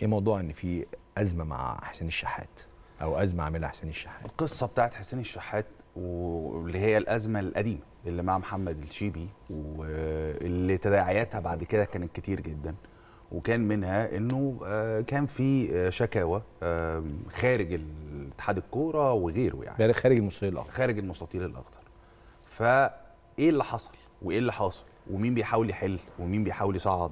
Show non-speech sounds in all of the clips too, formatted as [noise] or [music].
ايه موضوع ان في ازمه مع حسين الشحات او ازمه عاملها حسين الشحات القصه بتاعت حسين الشحات واللي هي الازمه القديمه اللي مع محمد الشيبي واللي تداعياتها بعد كده كانت كتير جدا وكان منها انه آه، كان في آه، شكاوى آه، خارج اتحاد الكوره وغيره يعني, يعني خارج المستطيل الاخضر خارج المستطيل الاخضر فايه اللي حصل وايه اللي حاصل ومين بيحاول يحل ومين بيحاول يصعد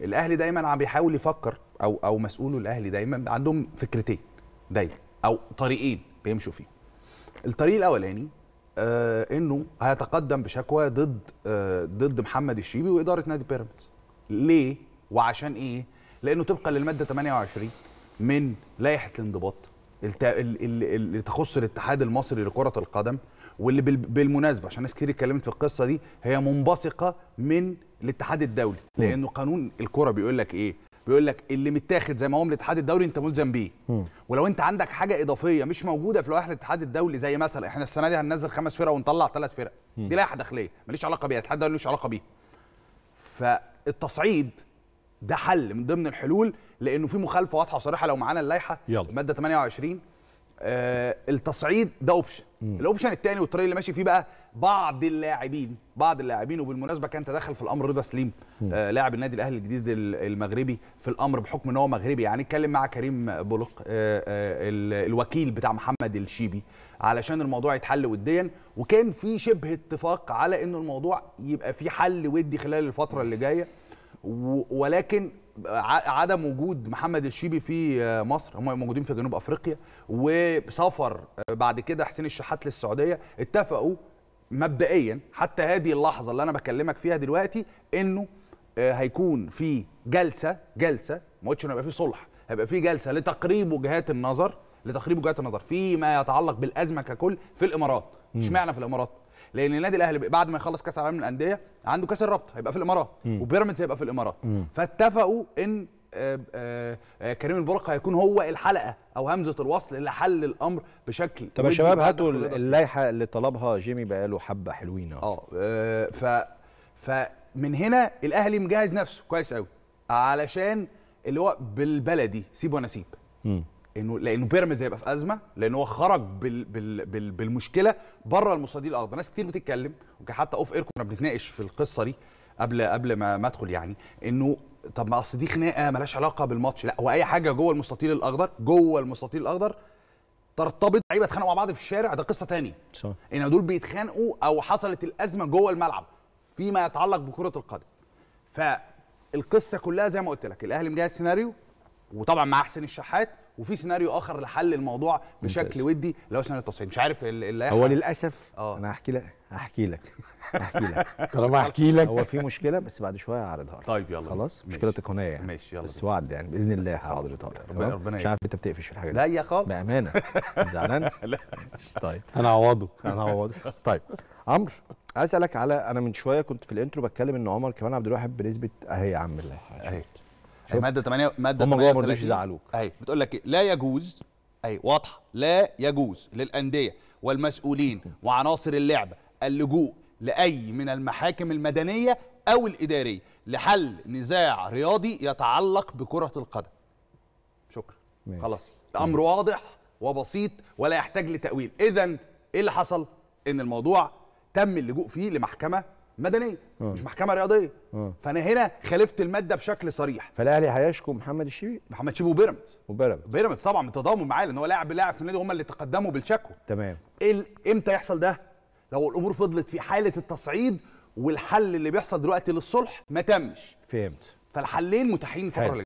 الاهلي دايما عم بيحاول يفكر او او مسؤوله الاهلي دايما عندهم فكرتين دايما او طريقين بيمشوا فيه الطريق الاولاني آه انه هيتقدم بشكوى ضد آه ضد محمد الشيبي واداره نادي بيراميدز ليه وعشان ايه لانه طبقا للماده 28 من لائحه الانضباط اللي تخص الاتحاد المصري لكره القدم واللي بالمناسبه عشان ناس كتير اتكلمت في القصه دي هي منبثقه من الاتحاد الدولي لانه قانون الكره بيقول لك ايه بيقول لك اللي متاخد زي ما هو من الاتحاد الدولي انت ملزم بيه ولو انت عندك حاجه اضافيه مش موجوده في لوائح الاتحاد الدولي زي مثلا احنا السنه دي هننزل خمس فرق ونطلع ثلاث فرق دي لائحه داخليه ماليش علاقه بيها الاتحاد الدولي ملوش علاقه بيها فالتصعيد ده حل من ضمن الحلول لانه في مخالفه واضحه وصريحه لو معانا اللائحه الماده 28 آه التصعيد ده اوبشن الاوبشن الثاني والطريق اللي ماشي فيه بقى بعض اللاعبين بعض اللاعبين وبالمناسبه كان تدخل في الامر رضا سليم آه لاعب النادي الاهلي الجديد المغربي في الامر بحكم ان هو مغربي يعني اتكلم مع كريم بولق آه آه الوكيل بتاع محمد الشيبي علشان الموضوع يتحل وديا وكان في شبه اتفاق على انه الموضوع يبقى في حل ودي خلال الفتره اللي جايه ولكن عدم وجود محمد الشيبي في آه، مصر هم موجودين في جنوب افريقيا وسافر آه، بعد كده حسين الشحات للسعوديه اتفقوا مبدئيا حتى هذه اللحظه اللي انا بكلمك فيها دلوقتي انه آه، هيكون في جلسه جلسه ما قلتش انه هيبقى في صلح هيبقى في جلسه لتقريب وجهات النظر لتقريب وجهات النظر فيما يتعلق بالازمه ككل في الامارات اشمعنى في الامارات لان النادي الاهلي بعد ما يخلص كاس العالم للانديه عنده كاس الرابطه هيبقى في الامارات وبيراميدز هيبقى في الامارات فاتفقوا ان آآ آه، آآ آه، آه، كريم البرق هيكون هو الحلقه او همزه الوصل اللي حل الامر بشكل طب يا شباب هاتوا اللائحه اللي طلبها جيمي بقاله حبه حلوين اه ف فمن هنا الاهلي مجهز نفسه كويس قوي علشان اللي هو بالبلدي سيب وانا سيب انه لانه بيراميدز هيبقى في ازمه لان هو خرج بال بال بال بالمشكله بره المستطيل الاخضر ناس كتير بتتكلم حتى اوف اير كنا بنتناقش في القصه دي قبل قبل ما ما ادخل يعني انه طب ما اصل دي خناقه مالهاش علاقه بالماتش لا هو اي حاجه جوه المستطيل الاخضر جوه المستطيل الاخضر ترتبط لعيبه اتخانقوا مع بعض في الشارع ده قصه ثانيه صح ان دول بيتخانقوا او حصلت الازمه جوه الملعب فيما يتعلق بكره القدم فالقصه كلها زي ما قلت لك الاهلي مجهز سيناريو وطبعا مع حسين الشحات وفي سيناريو اخر لحل الموضوع بشكل ممتاز. ودي اللي هو سيناريو التصعيد مش عارف اللي هو للاسف أوه. انا هحكي لك هحكي لك هحكي لك [laughs] طالما هحكي لك هو في مشكله بس بعد شويه هعرضها لك طيب يلا خلاص مشكله تقنيه يعني ماشي يلا بس وعد يعني باذن الله هعرضها لك ربنا ربنا مش عارف انت بتقفش في الحاجه دي لا يا خالص بامانه [laughs] زعلان لا طيب انا عوضه انا عوضه طيب عمرو اسالك على انا من شويه كنت في الانترو بتكلم ان عمر كمان عبد الواحد بنسبه اهي يا عم الله اهي يعني ماده 8 ماده هم جوه يزعلوك ايوه بتقول لك ايه لا يجوز ايوه واضحه لا يجوز للانديه والمسؤولين وعناصر اللعبه اللجوء لاي من المحاكم المدنيه او الاداريه لحل نزاع رياضي يتعلق بكره القدم شكرا ماشي. خلاص الامر واضح وبسيط ولا يحتاج لتاويل اذا ايه اللي حصل ان الموضوع تم اللجوء فيه لمحكمه مدنيه آه. مش محكمه رياضيه آه. فانا هنا خالفت الماده بشكل صريح فالاهلي هيشكو محمد الشيبي محمد شيبي وبيراميدز وبيراميدز بيراميدز طبعا بالتضامن معاه لان هو لاعب لاعب في النادي هم اللي تقدموا بالشكوى تمام إيه امتى يحصل ده لو الامور فضلت في حاله التصعيد والحل اللي بيحصل دلوقتي للصلح ما تمش فهمت فالحلين متاحين الفتره